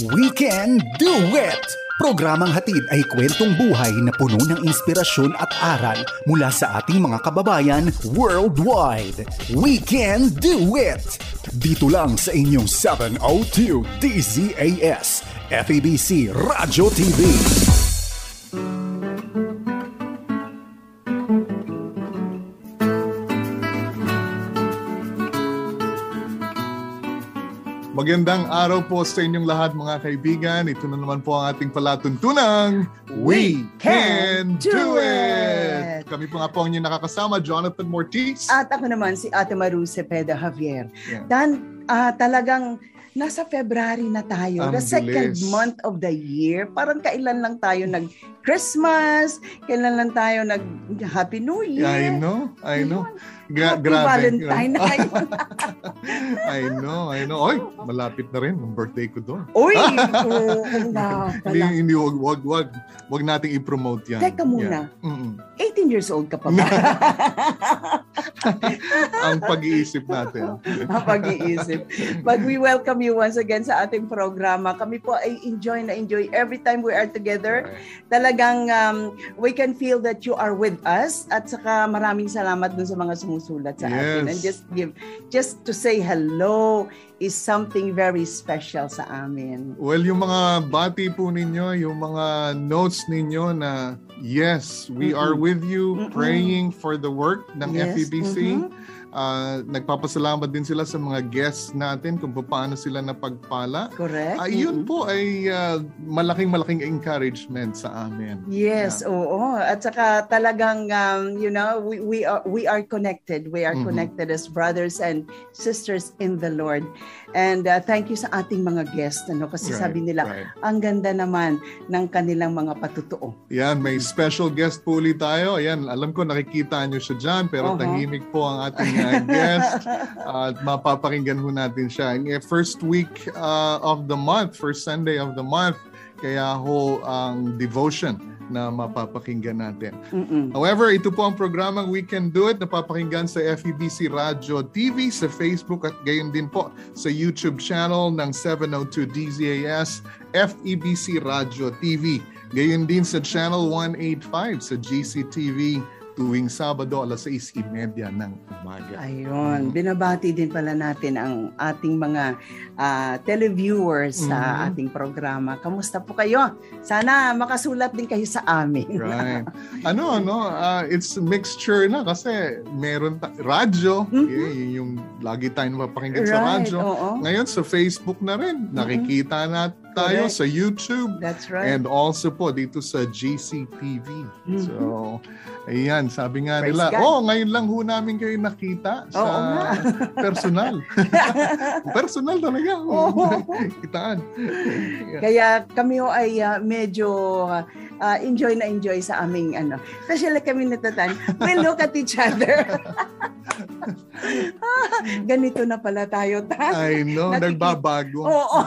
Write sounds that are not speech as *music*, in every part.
We Can Do It! Programang hatid ay kwentong buhay na puno ng inspirasyon at aral mula sa ating mga kababayan worldwide. We Can Do It! Dito lang sa inyong 702 DZAS, FEBC Radio TV. Magandang araw po sa inyong lahat mga kaibigan. Ito na naman po ang ating palatuntunang We Can Do It! Kami po nga po ang inyong nakakasama, Jonathan Mortiz. At ako naman si Ate Maru Cepeda Javier. Yeah. Dan, uh, talagang nasa February na tayo, Ang the second month of the year. Parang kailan lang tayo nag Christmas, kailan lang tayo nag Happy New Year. I know, I know. Gra- Happy grabe. Valentine *laughs* I know, I know. Oy, malapit na rin ang birthday ko doon. Oy, oh, na, hindi, hindi, wag, wag, wag. Wag nating i-promote yan. Teka muna. Yeah. mm 18 years old ka pa ba? *laughs* ang pag-iisip natin. *laughs* ang pag-iisip. But we welcome you once again sa ating programa. Kami po ay enjoy na enjoy every time we are together. Talaga talagang um, we can feel that you are with us at saka maraming salamat dun sa mga sumusulat sa yes. atin and just give just to say hello is something very special sa amin. Well, yung mga bati po ninyo, yung mga notes ninyo na yes, we mm-hmm. are with you mm-hmm. praying for the work ng yes. FEBC. Mm-hmm uh, nagpapasalamat din sila sa mga guests natin kung paano sila napagpala. Correct. Uh, yun po ay uh, ah, malaking-malaking encouragement sa amin. Yes, yeah. oo. At saka talagang um, you know, we, we are we are connected. We are mm-hmm. connected as brothers and sisters in the Lord. And uh, thank you sa ating mga guests ano kasi right, sabi nila right. ang ganda naman ng kanilang mga patutuo. Yan, may mm-hmm. special guest po ulit tayo. Yan, alam ko nakikita niyo siya diyan pero uh-huh. tahimik po ang ating na guest at mapapakinggan ho natin siya. And eh, first week uh, of the month, first Sunday of the month, kaya ho ang devotion na mapapakinggan natin. Mm-mm. However, ito po ang programang We Can Do It na papakinggan sa FEBC Radio TV, sa Facebook at gayon din po sa YouTube channel ng 702 DZAS FEBC Radio TV. Gayon din sa Channel 185 sa GCTV tuwing Sabado alas 6.30 ng umaga. Ayun, mm binabati din pala natin ang ating mga uh, televiewers mm sa ating programa. Kamusta po kayo? Sana makasulat din kayo sa amin. right. *laughs* Ano, no? Uh, ah, it's mixture na kasi meron ta- radyo, mm-hmm. yeah, yung lagi tayong mapakinggan right. sa radyo. Oo. Ngayon sa Facebook na rin, mm-hmm. nakikita natin tayo Correct. sa YouTube. That's right. And also po dito sa GCTV. Mm-hmm. So, ayan, sabi nga Praise nila, God. oh, ngayon lang ho namin kayo nakita sa Oo *laughs* personal. *laughs* personal talaga. Oh. *laughs* Kitaan. Kaya kami ho ay uh, medyo uh, uh, enjoy na enjoy sa aming ano. Especially kami natatan, we look at each other. *laughs* ganito na pala tayo. Ta. I know, Nakik- nagbabago. Oo. Oh, *laughs* oh.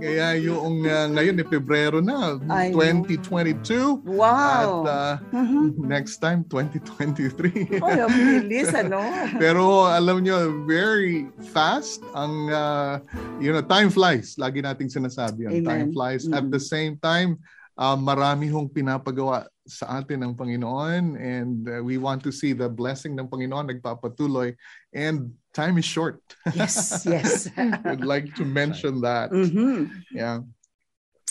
Kaya yung uh, ngayon, eh, Pebrero na, I 2022. Know. Wow. At uh, next time, 2023. oh, yung bilis, *laughs* ano? Pero alam nyo, very fast ang, uh, you know, time flies. Lagi nating sinasabi, ang Amen. time flies. Mm-hmm. At the mm-hmm. same time, uh, marami hong pinapagawa sa atin ng Panginoon and uh, we want to see the blessing ng Panginoon nagpapatuloy and time is short. Yes, *laughs* yes. I'd like to mention that. Mm-hmm. Yeah.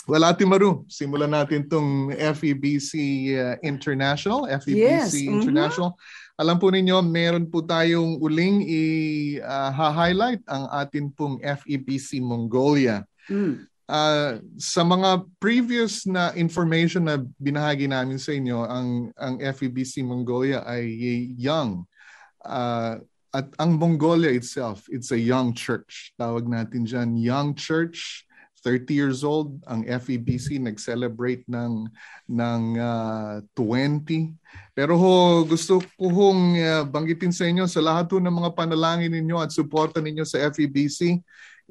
Well, Ate Maru, simulan natin tong FEBC uh, International, FEBC yes, mm-hmm. International. Mm-hmm. Alam po ninyo, meron po tayong uling i-highlight ah, uh, ang atin pong FEBC Mongolia. Mm uh, sa mga previous na information na binahagi namin sa inyo, ang, ang FEBC Mongolia ay young. Uh, at ang Mongolia itself, it's a young church. Tawag natin dyan, young church 30 years old, ang FEBC nag-celebrate ng ng uh, ah, 20. Pero ho, gusto ko hong uh, banggitin sa inyo sa lahat ho ng mga panalangin ninyo at suporta ninyo sa FEBC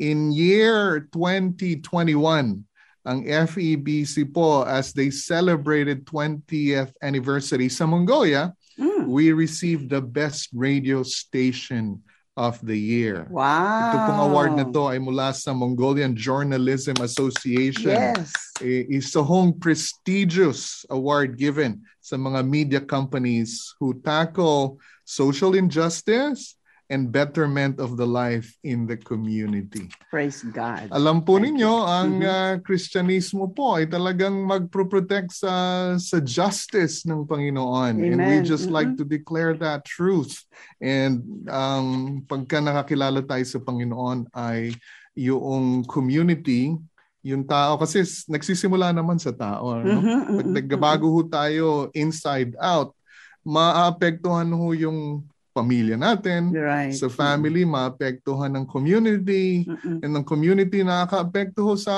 in year 2021 ang FEBC po as they celebrated 20th anniversary sa Mongolia, mm. we received the best radio station of the Year. Wow! Itong award na to ay mula sa Mongolian Journalism Association. Yes! Isa hong prestigious award given sa mga media companies who tackle social injustice, and betterment of the life in the community. Praise God. Alam po Thank ninyo, you. ang mm-hmm. uh, ah, Kristyanismo po ay talagang magpro-protect sa, sa justice ng Panginoon. Amen. And we just mm-hmm. like to declare that truth. And um, pagka nakakilala tayo sa Panginoon ay yung community yung tao kasi nagsisimula naman sa tao no mm-hmm, mm-hmm, pag mm-hmm. nagbabago tayo inside out maaapektuhan ho yung pamilya natin, right. sa family, mm-hmm. maapektuhan ng community, Mm-mm. and ng community na nakakaapektuho sa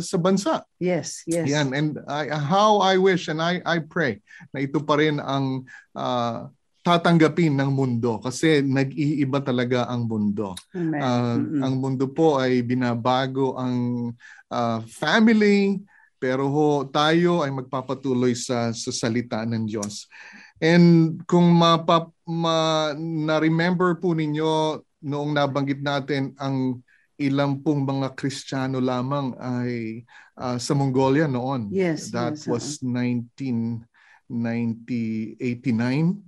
sa bansa. Yes, yes. Yan, and I, how I wish and I I pray na ito pa rin ang uh, tatanggapin ng mundo kasi nag-iiba talaga ang mundo. Uh, ang mundo po ay binabago ang uh, family, pero ho, tayo ay magpapatuloy sa, sa salita ng Diyos. And kung mapap, ma, na-remember po ninyo noong nabanggit natin ang ilang pong mga Kristiyano lamang ay uh, sa Mongolia noon. Yes. That yes, uh-uh. was uh-huh. 1989,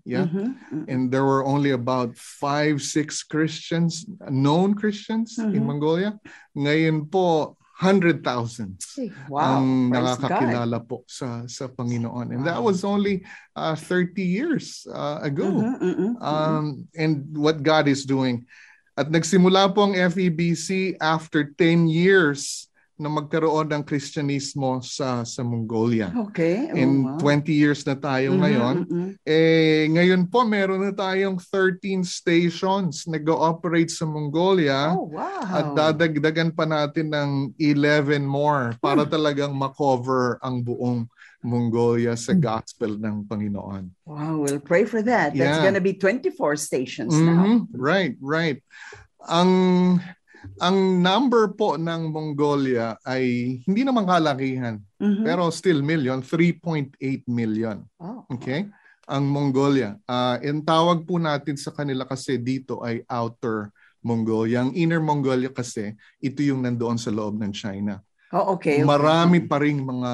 yeah? Mm-hmm, mm-hmm. And there were only about five, six Christians, known Christians mm-hmm. in Mongolia. Ngayon po, hundred thousands wow, ang nakakakilala God. po sa sa Panginoon and wow. that was only uh, 30 years uh, ago uh-huh, uh-huh, uh-huh. um and what God is doing at nagsimula po ang FEBC after 10 years na magkaroon ng Kristyanismo sa sa Mongolia. Okay. Oh, In wow. 20 years na tayo mm-hmm, ngayon. Mm-hmm. Eh ngayon po meron na tayong 13 stations na go-operate sa Mongolia. Oh, wow. At dadagdagan pa natin ng 11 more para hmm. talagang ma-cover ang buong Mongolia sa hmm. gospel ng Panginoon. Wow, we'll pray for that. That's yeah. gonna be 24 stations mm-hmm. now. Right, right. Ang ang number po ng Mongolia ay hindi naman kalakihan, mm-hmm. pero still million, 3.8 million. Oh. Okay? Ang Mongolia. Uh, ang tawag po natin sa kanila kasi dito ay outer Mongolia. Ang inner Mongolia kasi, ito yung nandoon sa loob ng China. Oh, okay, okay. Marami pa ring mga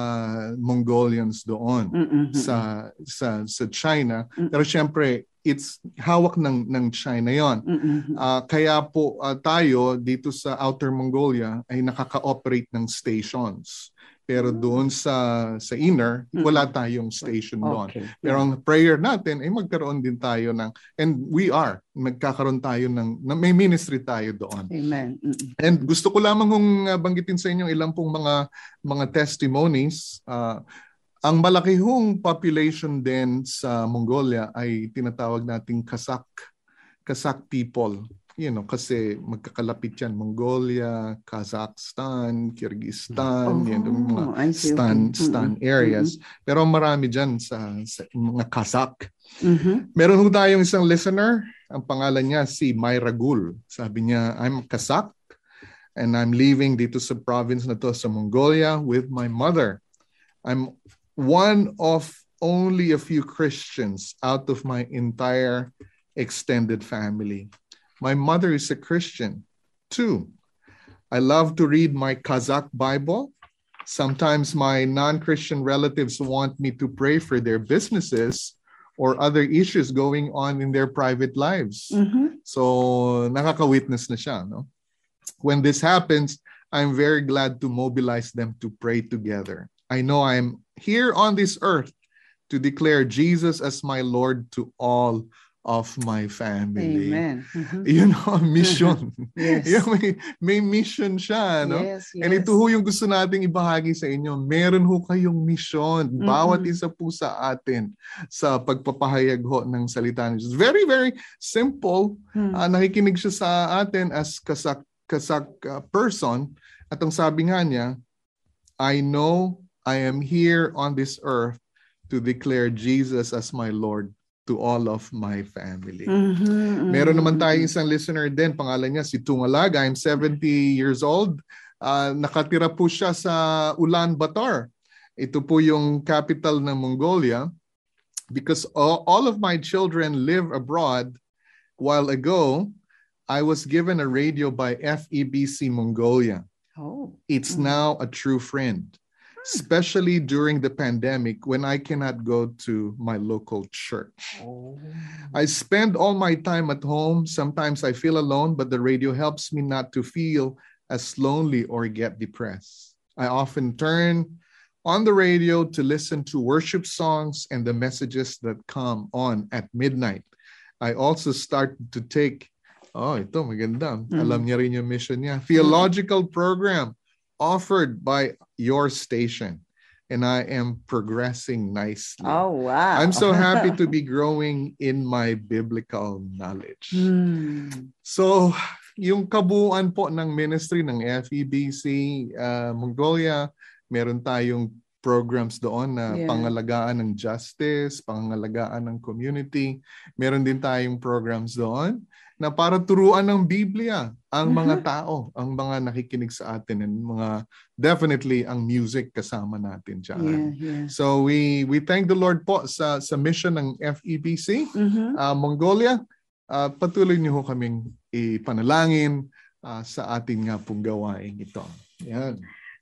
Mongolians doon mm-hmm. sa sa sa China. Mm-hmm. Pero siyempre, it's hawak ng ng China 'yon. Mm-hmm. Uh, kaya po uh, tayo dito sa Outer Mongolia ay nakaka-operate ng stations pero hmm. doon sa sa inner, hmm. wala tayong station doon. Okay. Pero ang prayer natin ay magkaroon din tayo ng and we are magkakaroon tayo ng may ministry tayo doon. Amen. And gusto ko lamang kung ah, banggitin sa inyo ilang pong mga mga testimonies uh, ang malaki hong population din sa Mongolia ay tinatawag nating Kazakh Kazakh people you know, kasi magkakalapit yan, Mongolia, Kazakhstan, Kyrgyzstan, oh, yung mga Stan, Stan areas. Mm-hmm. Pero marami dyan sa, sa mga Kazakh. Mm-hmm. Meron ho tayong isang listener, ang pangalan niya si Myra Gul. Sabi niya, I'm Kazakh and I'm living dito sa province na to sa Mongolia with my mother. I'm one of only a few Christians out of my entire extended family. My mother is a Christian too. I love to read my Kazakh Bible. Sometimes my non Christian relatives want me to pray for their businesses or other issues going on in their private lives. Mm-hmm. So, nakaka-witness na siya, no? When this happens, I'm very glad to mobilize them to pray together. I know I'm here on this earth to declare Jesus as my Lord to all of my family. Amen. *laughs* Mm-hmm. You know, mission. *laughs* yes. You know, may, may mission siya, no? Yes, yes. And ito ho yung gusto nating ibahagi sa inyo. Meron ho kayong mission. Mm-hmm. Bawat isa po sa atin sa pagpapahayag ho ng salita ni Jesus. Very, very simple. Mm-hmm. Uh, nakikinig siya sa atin as kasak, kasak uh, person. At ang sabi nga niya, I know I am here on this earth to declare Jesus as my Lord to all of my family. Mm-hmm, mm-hmm. Meron naman mm-hmm. tayong isang listener din, pangalan niya si Tungalag. I'm 70 years old. Uh, nakatira po siya sa Ulan Batar. Ito po yung capital ng Mongolia. Because all of my children live abroad, while ago, I was given a radio by FEBC Mongolia. Oh. It's mm-hmm. now a true friend especially during the pandemic when I cannot go to my local church. Oh. I spend all my time at home. Sometimes I feel alone, but the radio helps me not to feel as lonely or get depressed. I often turn on the radio to listen to worship songs and the messages that come on at midnight. I also start to take, oh, ito maganda. Mm. Alam niya rin yung mission niya. Theological program offered by your station and I am progressing nicely. Oh, wow. I'm so happy to *laughs* be growing in my biblical knowledge. Hmm. So, yung kabuuan po ng ministry ng FEBC uh, Mongolia, meron tayong programs doon na yeah. pangalagaan ng justice, pangalagaan ng community. Meron din tayong programs doon na para turuan ng Biblia ang mga mm-hmm. tao, ang mga nakikinig sa atin and mga definitely ang music kasama natin diyan. Yeah, yeah. So we we thank the Lord po sa sa mission ng FEBC mm-hmm. uh, Mongolia. Uh, patuloy niyo ho kaming ipanalangin uh, sa atin nga pong gawain ito. Yan.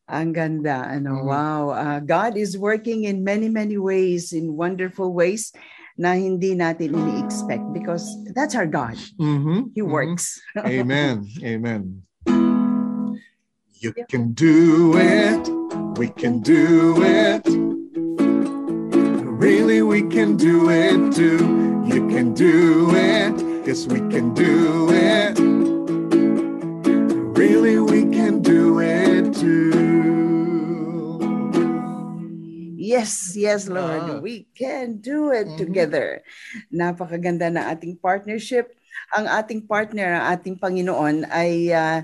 Ang ganda, ano, mm-hmm. wow. Uh, God is working in many, many ways, in wonderful ways. na hindi natin ini-expect because that's our God. Mm-hmm. He mm-hmm. works. *laughs* Amen. Amen. You can do it. We can do it. Really, we can do it too. You can do it. Yes, we can do it. Really, we can do it too. Yes, yes, ah. Lord. Ah. We can do it mm-hmm. together. Napakaganda ng ating partnership. Ang ating partner, ang ating Panginoon ay uh, ah, uh,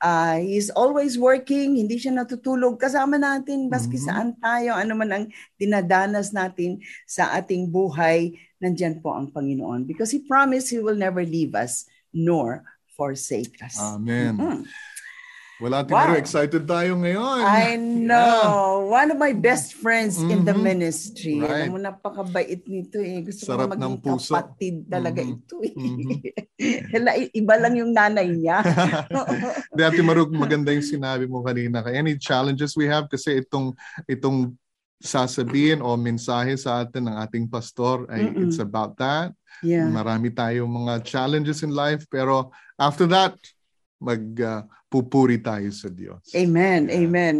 ah, He's always working, hindi siya natutulog. Kasama natin baski mm-hmm. saan tayo, ano man ang dinadanas natin sa ating buhay, nandyan po ang Panginoon. Because He promised He will never leave us nor forsake us. Amen. Mm-hmm. Wala tinuro. Wow. Excited tayo ngayon. I *laughs* know. Yeah. One of my best friends mm-hmm. in the mm-hmm. ministry. Right. Alam mo, napakabait nito eh. Gusto Sarap ko maging ng puso. kapatid talaga mm-hmm. ito eh. Mm-hmm. Iba lang yung nanay niya. *laughs* Dati Maruk, maganda yung sinabi mo kanina. Any challenges we have? Kasi itong, itong sasabihin o mensahe sa atin ng ating pastor ay Mm-mm. it's about that. Yeah. Marami tayong mga challenges in life pero after that, magpupuri ah, uh, tayo sa Diyos. Amen. Yeah. Amen.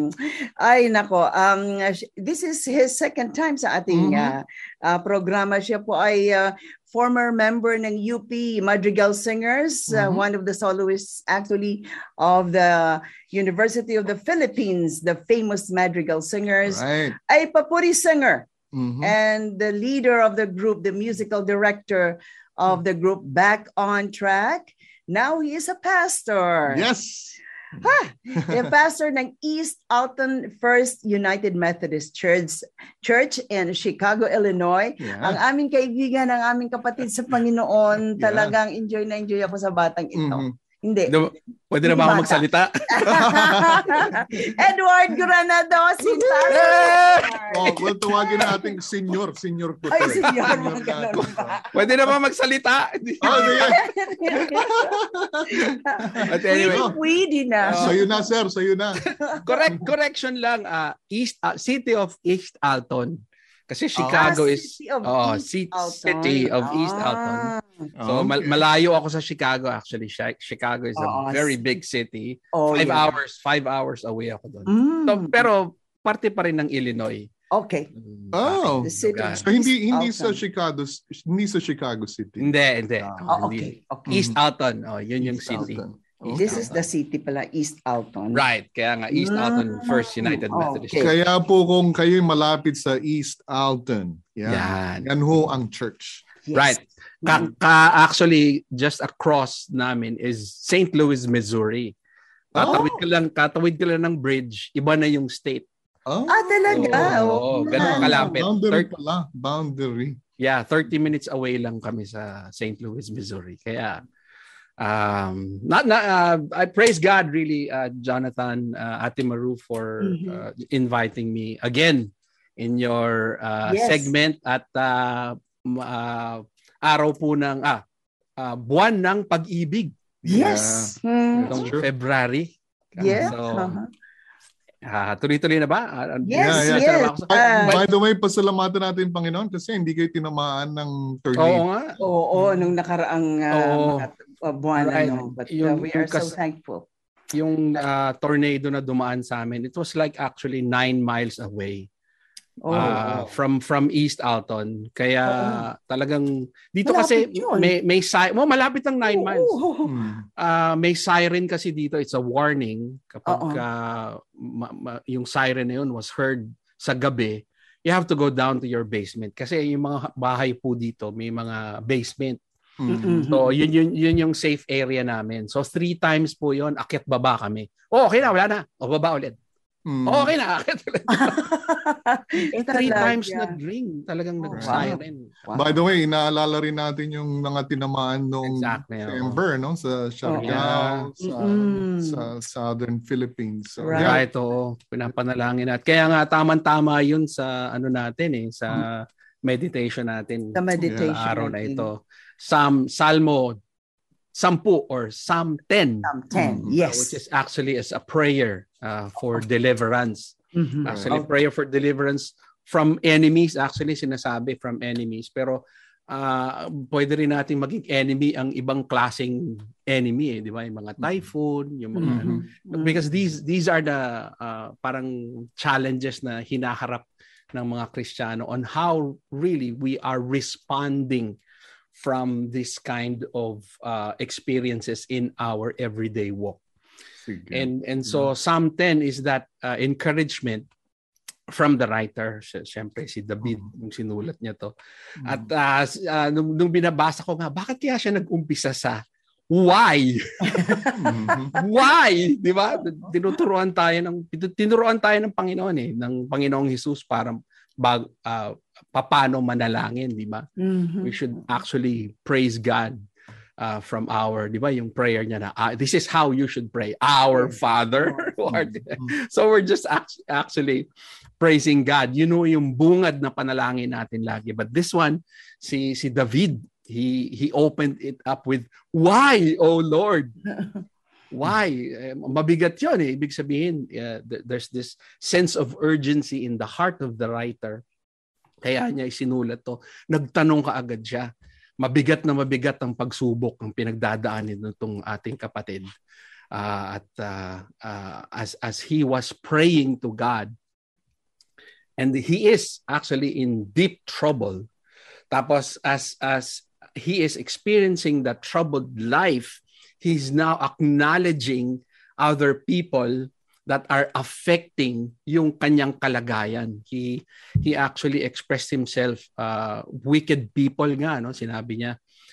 Ay nako, um this is his second time sa ating mm-hmm. uh, uh, programa. Siya po ay uh, former member ng UP Madrigal Singers, mm-hmm. uh, one of the soloists actually of the University of the Philippines, the famous Madrigal Singers. Right. Ay papuri singer. Mm-hmm. And the leader of the group, the musical director of mm. the group Back on Track. Now he is a pastor. Yes. Ha! The pastor ng East Alton First United Methodist Church Church in Chicago, Illinois. Yeah. Ang aming kaibigan, ang aming kapatid sa Panginoon, yeah. talagang enjoy na enjoy ako sa batang ito. Mm-hmm. Hindi. No, pwede na ba ako magsalita? *laughs* Edward Granados, Sintaro. oh, well, tuwagin na ating senior, senior ko. Ay, senior, Pwede na ba magsalita? Ah, *laughs* oh, ano yan? anyway. Pwede na. Uh, sayo na, sir. Sayo na. *laughs* Correct, correction lang. Uh, East, uh, City of East Alton. Kasi ah, Chicago oh, is city of oh, East city, city of ah. East Alton. So ah, okay. mal- malayo ako sa Chicago actually. Chicago is oh, a very big city. Oh, five yeah. hours, five hours away ako doon. Mm. So, pero parte pa rin ng Illinois. Okay. Mm, oh. The city so hindi hindi Alton. sa Chicago, hindi sa Chicago City. Hindi, hindi. Oh, okay. okay. East Alton. Oh, yun East yung city. Alton. Okay. Oh, This is the city pala, East Alton. Right, kaya nga East ah, Alton First United oh, Methodist Church. Kaya po kung kayo malapit sa East Alton, yan, yan. yan ho ang church. Yes. Right. Ka- mm-hmm. ka- actually, just across namin is St. Louis, Missouri. Tatawid oh. ka lang, tatawid ka lang ng bridge, iba na yung state. Oh. Ah, talaga? Oo, oh, oh, ganun kalapit. Boundary 30, pala, boundary. Yeah, 30 minutes away lang kami sa St. Louis, Missouri. Kaya, mm-hmm um not, not uh, i praise god really uh, jonathan uh, atimaru for mm-hmm. uh, inviting me again in your uh, yes. segment at uh, uh, araw po ng ah uh, buwan ng pag-ibig yes uh, mm. February yes so, uh-huh. Ah, tuloy-tuloy na ba? Ah, ah, yes, yeah, yeah, yes. Uh, by, the way, pasalamatan natin yung Panginoon kasi hindi kayo tinamaan ng tornado. Oo nga. Oo, oo mm nung nakaraang uh, oo. mga buwan. Right. Ano, but uh, yung, uh, we are kas- so thankful. Yung uh, tornado na dumaan sa amin, it was like actually nine miles away. Oh, uh, wow. from from East Alton. Kaya oh. talagang dito malapit kasi yun. may may si- well, malapit ang 9 oh, months. Oh, oh. Uh, may siren kasi dito. It's a warning kapag oh, oh. Uh, ma- ma- yung siren na yun was heard sa gabi, you have to go down to your basement kasi yung mga bahay po dito may mga basement. Mm-hmm. So yun yun yun yung safe area namin. So three times po yun, akyat baba kami. Oh, okay na, wala na. O baba ulit. Mm. okay na. eh, *laughs* three times yeah. drink. Talagang oh, nag-siren. Wow. wow. By the way, naalala rin natin yung mga tinamaan nung exactly, December, no? Sa Siargao, oh, yeah. sa, mm-hmm. sa Southern Philippines. So, right. Yeah. right, Pinapanalangin natin. Kaya nga, tamang-tama yun sa ano natin eh, sa mm. meditation natin. Sa meditation. Sa araw natin. na ito. Sam, Salmo sampu or Psalm 10. Psalm 10, mm-hmm. yes. Which is actually is a prayer uh, for deliverance. Mm-hmm. Actually, okay. prayer for deliverance from enemies. Actually, sinasabi from enemies. Pero uh, pwede rin natin maging enemy ang ibang klaseng enemy, eh, di ba? Yung mga mm-hmm. typhoon, yung mga... Mm-hmm. Ano. Because these, these are the uh, parang challenges na hinaharap ng mga Kristiyano on how really we are responding from this kind of uh, experiences in our everyday walk. And and so yeah. Mm. Psalm 10 is that uh, encouragement from the writer, siyempre si David mm. yung sinulat niya to. Mm. At uh, uh, nung, nung binabasa ko nga, bakit kaya siya nag-umpisa sa why? Mm-hmm. *laughs* why? Di ba? Tinuturuan tayo ng tinuruan tayo ng Panginoon eh, ng Panginoong Hesus para bag, uh, papano manalangin, di ba? Mm-hmm. We should actually praise God uh, from our, di ba, yung prayer niya na, uh, this is how you should pray, our Father. Mm-hmm. *laughs* Mm-hmm. so we're just actually praising God. You know, yung bungad na panalangin natin lagi. But this one, si, si David, he, he opened it up with, why, O Lord? *laughs* Why? Eh, mabigat yun eh. Ibig sabihin, uh, there's this sense of urgency in the heart of the writer kaya niya isinulat to. Nagtanong ka agad siya. Mabigat na mabigat ang pagsubok ang pinagdadaanin nitong ating kapatid. Uh, at uh, uh, as as he was praying to God and he is actually in deep trouble tapos as as he is experiencing that troubled life he's now acknowledging other people that are affecting yung kanyang kalagayan. He he actually expressed himself uh, wicked people nga no sinabi niya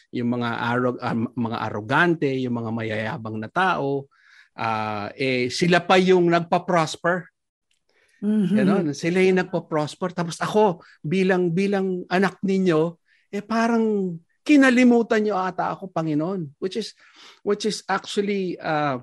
yung mga arog uh, mga arrogante, yung mga mayayabang na tao uh, eh sila pa yung nagpa-prosper. Mm-hmm. You know, sila yung nagpa-prosper tapos ako bilang bilang anak ninyo eh parang kinalimutan niyo ata ako Panginoon which is which is actually uh,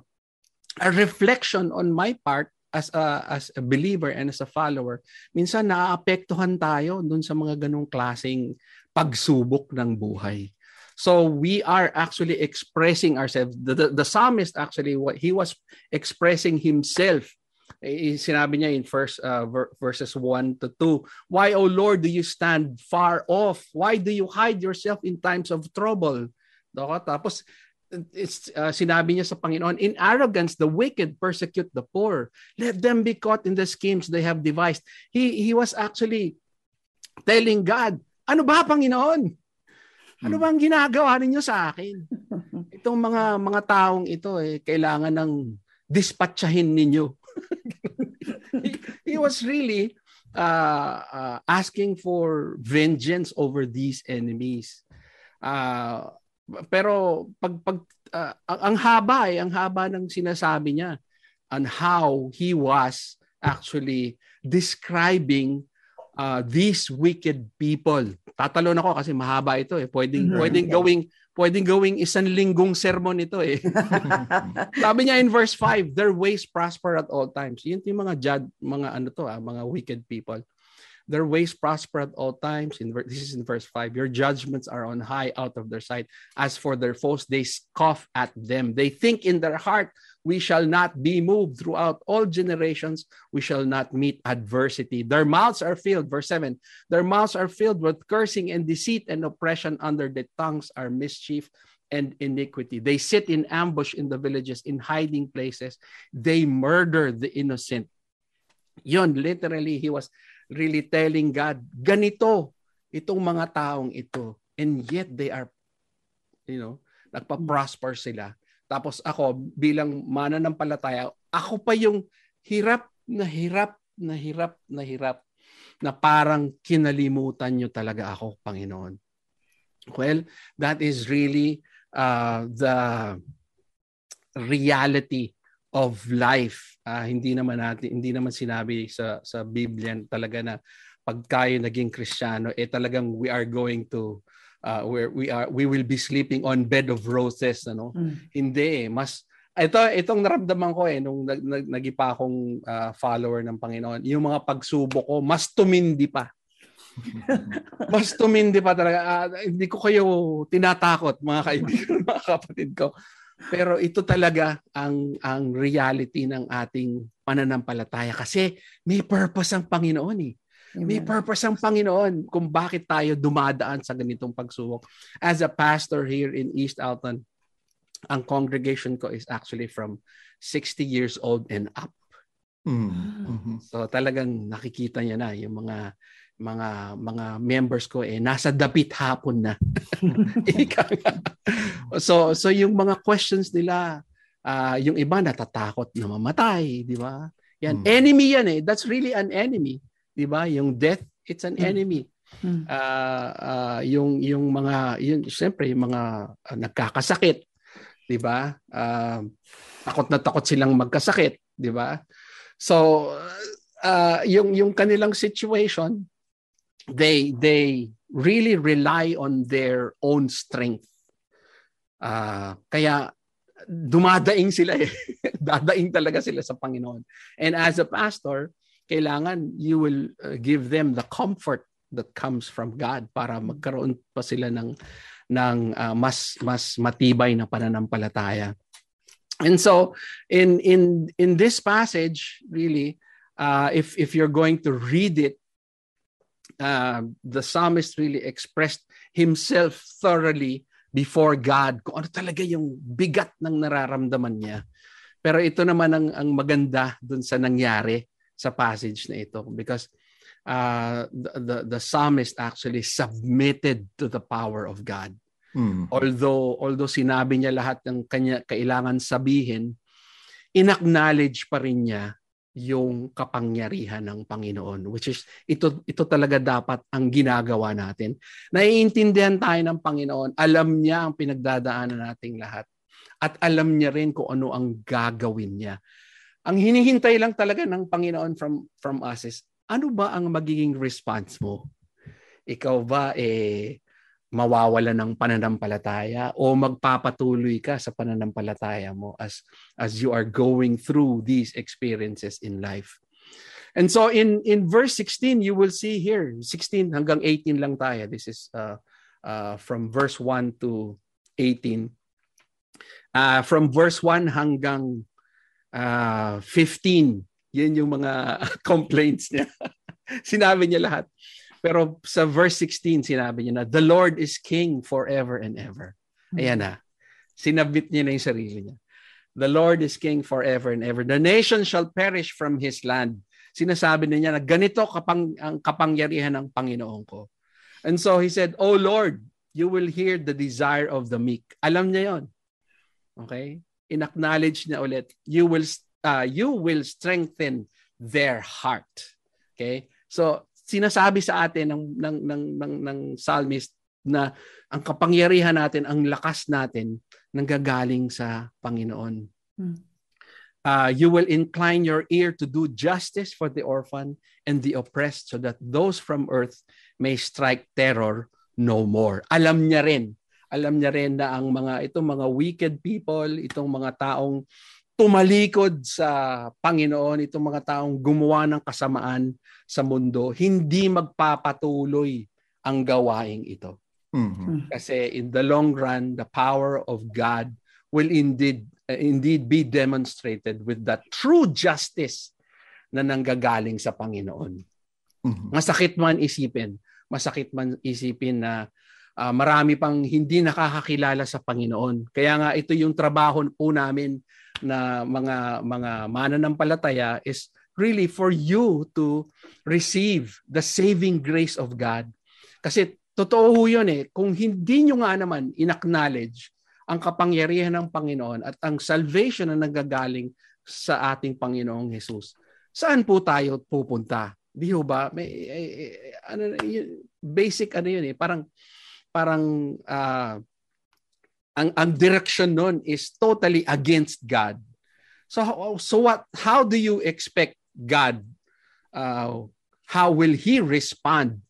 a reflection on my part as a as a believer and as a follower minsan naaapektuhan tayo doon sa mga ganong klasing pagsubok ng buhay so we are actually expressing ourselves the, the, the psalmist actually what he was expressing himself eh, eh, sinabi niya in first uh, verses 1 to 2 why o lord do you stand far off why do you hide yourself in times of trouble Doko? Tapos it's, uh, sinabi niya sa Panginoon, In arrogance, the wicked persecute the poor. Let them be caught in the schemes they have devised. He, he was actually telling God, ano ba, Panginoon? Ano hmm. bang ginagawa ninyo sa akin? *laughs* Itong mga mga taong ito eh kailangan ng dispatchahin ninyo. *laughs* he, he was really uh, uh, asking for vengeance over these enemies. Uh, pero pag pag uh, ang haba eh, ang haba ng sinasabi niya on how he was actually describing uh, these wicked people. Tatalo na ako kasi mahaba ito eh. Pwedeng mm-hmm. pwedeng going pwedeng going isang linggong sermon ito eh. *laughs* Sabi niya in verse 5, their ways prosper at all times. Yun yung mga jad, mga ano to, ah, mga wicked people. Their ways prosper at all times. In, this is in verse 5. Your judgments are on high out of their sight. As for their foes, they scoff at them. They think in their heart, we shall not be moved throughout all generations. We shall not meet adversity. Their mouths are filled, verse 7. Their mouths are filled with cursing and deceit and oppression. Under their tongues are mischief and iniquity. They sit in ambush in the villages, in hiding places. They murder the innocent. Yon, literally, he was really telling God, ganito itong mga taong ito. And yet they are, you know, nagpa-prosper sila. Tapos ako, bilang mananampalataya, ako pa yung hirap na hirap na hirap na hirap na parang kinalimutan nyo talaga ako, Panginoon. Well, that is really uh, the reality of life. Uh, hindi naman natin hindi naman sinabi sa sa Biblia talaga na pag tayo naging Kristiyano eh talagang we are going to uh, where we are we will be sleeping on bed of roses ano. Mm. Hindi eh mas ito itong nararamdaman ko eh nung nag, nag, nagipa akong uh, follower ng Panginoon, yung mga pagsubok ko mas tumindi pa. *laughs* mas tumindi pa talaga. Uh, hindi ko kayo tinatakot mga kaibigan, *laughs* mga kapatid ko. Pero ito talaga ang ang reality ng ating pananampalataya kasi may purpose ang Panginoon eh. May purpose ang Panginoon kung bakit tayo dumadaan sa ganitong pagsubok. As a pastor here in East Alton, ang congregation ko is actually from 60 years old and up. Hmm. Ah. Mm-hmm. So talagang nakikita niya na yung mga mga mga members ko eh nasa dapit hapon na. *laughs* so so yung mga questions nila uh, yung iba natatakot na mamatay, di ba? Yan hmm. enemy yan eh. That's really an enemy, di ba? Yung death, it's an hmm. enemy. Uh, uh, yung yung mga yun syempre yung mga uh, nagkakasakit, di ba? Uh, takot na takot silang magkasakit, di ba? So uh, yung yung kanilang situation they they really rely on their own strength. Uh, kaya dumadaing sila eh. *laughs* Dadaing talaga sila sa Panginoon. And as a pastor, kailangan you will uh, give them the comfort that comes from God para magkaroon pa sila ng ng uh, mas mas matibay na pananampalataya. And so in in in this passage really uh, if if you're going to read it uh, the psalmist really expressed himself thoroughly before God kung ano talaga yung bigat ng nararamdaman niya. Pero ito naman ang, ang maganda dun sa nangyari sa passage na ito because uh, the, the, the psalmist actually submitted to the power of God. Mm. Although although sinabi niya lahat ng kanya kailangan sabihin, inacknowledge pa rin niya yung kapangyarihan ng Panginoon which is ito ito talaga dapat ang ginagawa natin. Naiintindihan tayo ng Panginoon, alam niya ang pinagdadaanan nating lahat at alam niya rin kung ano ang gagawin niya. Ang hinihintay lang talaga ng Panginoon from from us is ano ba ang magiging response mo? Ikaw ba eh mawawala ng pananampalataya o magpapatuloy ka sa pananampalataya mo as as you are going through these experiences in life. And so in in verse 16 you will see here 16 hanggang 18 lang tayo. This is uh, uh, from verse 1 to 18. Uh, from verse 1 hanggang uh, 15, yun yung mga *laughs* complaints niya. Sinabi niya lahat. Pero sa verse 16, sinabi niya na, The Lord is King forever and ever. Hmm. Ayan na. Sinabit niya na yung sarili niya. The Lord is King forever and ever. The nation shall perish from His land. Sinasabi na niya na ganito kapang, ang kapangyarihan ng Panginoon ko. And so he said, O oh Lord, you will hear the desire of the meek. Alam niya yon. Okay? Inacknowledge niya ulit. You will, uh, you will strengthen their heart. Okay? So, sinasabi sa atin ng ng ng ng, ng psalmist na ang kapangyarihan natin, ang lakas natin nanggagaling sa Panginoon. Hmm. Uh, you will incline your ear to do justice for the orphan and the oppressed so that those from earth may strike terror no more. Alam niya rin alam niya rin na ang mga itong mga wicked people, itong mga taong tumalikod sa Panginoon itong mga taong gumawa ng kasamaan sa mundo, hindi magpapatuloy ang gawaing ito. Mm-hmm. Hmm. Kasi in the long run, the power of God will indeed eh, indeed be demonstrated with that true justice na nanggagaling sa Panginoon. Mm-hmm. Masakit man isipin, masakit man isipin na uh, marami pang hindi nakakakilala sa Panginoon. Kaya nga ito yung trabaho po namin na mga mga mananampalataya is really for you to receive the saving grace of God. Kasi totoo ho yun eh, kung hindi nyo nga naman inacknowledge ang kapangyarihan ng Panginoon at ang salvation na nagagaling sa ating Panginoong Hesus, saan po tayo pupunta? Di ho ba? May, eh, eh, eh, ano, basic ano yun eh, parang parang uh, ang ang direction noon is totally against God. So so what how do you expect God uh, how will he respond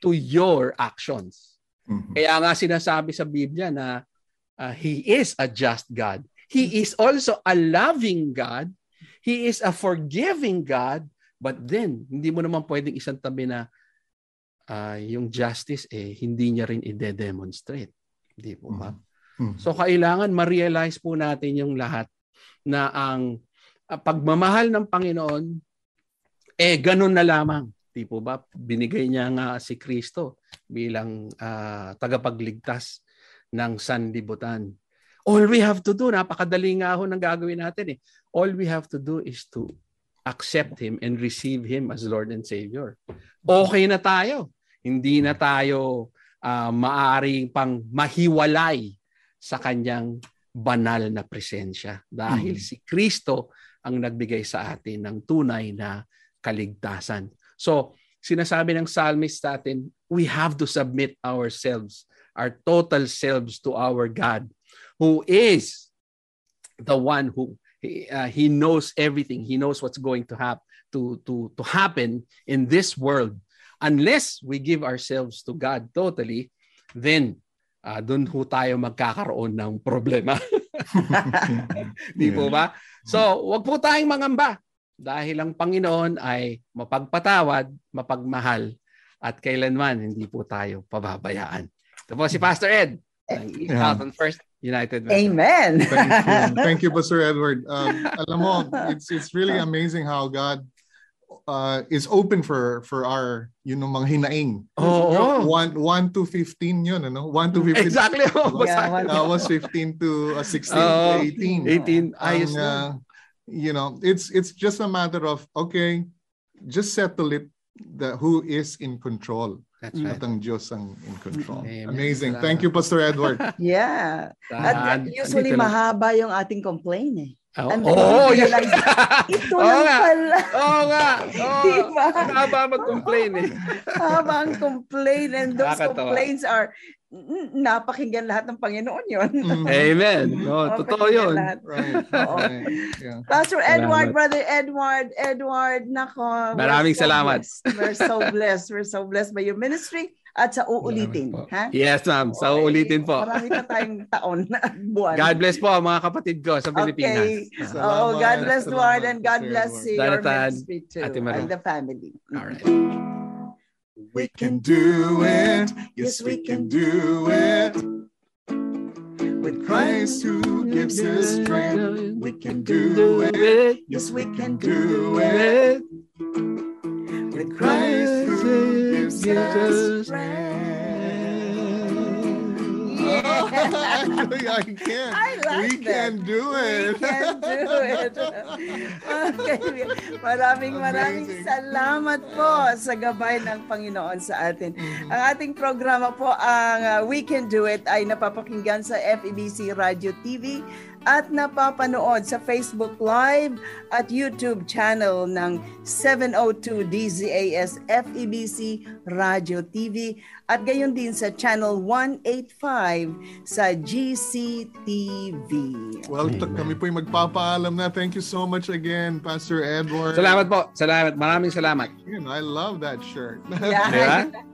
to your actions? Mm-hmm. Kaya nga sinasabi sa Biblia na uh, he is a just God. He is also a loving God. He is a forgiving God. But then, hindi mo naman pwedeng isang tabi na uh, yung justice eh, hindi niya rin i-demonstrate. Hindi po ba? Mm-hmm. So kailangan ma-realize po natin yung lahat na ang ah, pagmamahal ng Panginoon eh ganun na lamang. Di po ba? Binigay niya nga si Kristo bilang uh, tagapagligtas ng sanlibutan. All we have to do, napakadali nga ho ng gagawin natin eh. All we have to do is to accept Him and receive Him as Lord and Savior. Okay na tayo. Hindi na tayo uh, ah, maaring pang mahiwalay sa kanyang banal na presensya dahil mm-hmm. si Kristo ang nagbigay sa atin ng tunay na kaligtasan. So, sinasabi ng psalmist natin, we have to submit ourselves, our total selves to our God who is the one who uh, he knows everything. He knows what's going to happen to to to happen in this world unless we give ourselves to God totally, then uh, ah, doon ho tayo magkakaroon ng problema. *laughs* Di po ba? So, wag po tayong mangamba dahil ang Panginoon ay mapagpatawad, mapagmahal at kailanman hindi po tayo pababayaan. Ito po si Pastor Ed ng East First United. Metro. Amen. Thank you. Thank you, Pastor Edward. Um, *laughs* alam mo, it's, it's really amazing how God uh, is open for for our you know, ng mga hinaing. Oh, oh. 1 1 to 15 yun ano. 1 to 15. Mm, exactly. *laughs* Oh, yeah, uh, was 15 to uh, 16 uh, to 18. 18 ayos um, uh, you know, it's it's just a matter of okay, just settle it the who is in control. That's mm. right. At ang Diyos ang in control. Amen. Amazing. Thank you, Pastor Edward. *laughs* yeah. At usually mahaba yung ating complain eh. Oh, And oh, Yeah. Ito oh, lang nga. pala. Oo oh, nga. *laughs* Oh, diba? Mahaba mag-complain eh. Haba ang complain eh. *laughs* and those Nakakatawa. complaints are napakinggan lahat ng Panginoon yon. Mm. *laughs* Amen. No, totoo yun. Right. *laughs* Oo. Yeah. Pastor Edward, salamat. Brother Edward, Edward, nako. Maraming so salamat. Blessed. We're so *laughs* blessed. We're so blessed by your ministry at sa uulitin. Ha? Yes, ma'am. Sa okay. uulitin po. Marami pa tayong taon na buwan. God bless po mga kapatid ko sa Pilipinas. Okay. Salamat. Oh, God bless Edward and God bless Jonathan, your ministry too and the family. All right. Mm-hmm. We can do it. Yes, we can do it. With Christ who gives us strength, we can do it. Yes, we can do it. With Christ who gives us strength. I can. I like we that. can do it. We can do it. Okay. Maraming Amazing. maraming salamat po sa gabay ng Panginoon sa atin. Mm-hmm. Ang ating programa po ang uh, We Can Do It ay napapakinggan sa FEBC Radio TV at napapanood sa Facebook Live at YouTube channel ng 702 DZAS FEBC Radio TV at gayon din sa channel 185 sa GCTV. Well, Amen. kami po po'y magpapaalam na. Thank you so much again, Pastor Edward. Salamat po. Salamat. Maraming salamat. Man, I love that shirt. Yeah. *laughs*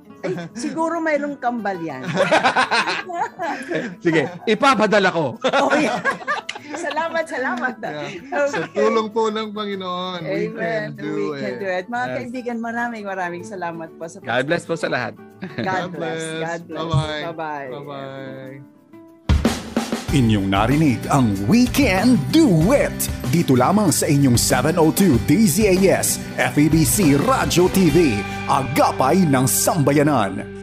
siguro mayroong kambal yan. *laughs* Sige, ipapadala ko. oh, yeah. *laughs* salamat, salamat. Yeah. Okay. Sa tulong po ng Panginoon, Amen. we can do we it. do it. Mga yes. kaibigan, maraming maraming salamat po. Sa God bless po sa lahat. God, God bless. bless. God bless. Bye-bye. Bye-bye. Bye-bye. Inyong narinig ang Weekend Duet dito lamang sa inyong 702 DZAS FEBC Radio TV, Agapay ng Sambayanan.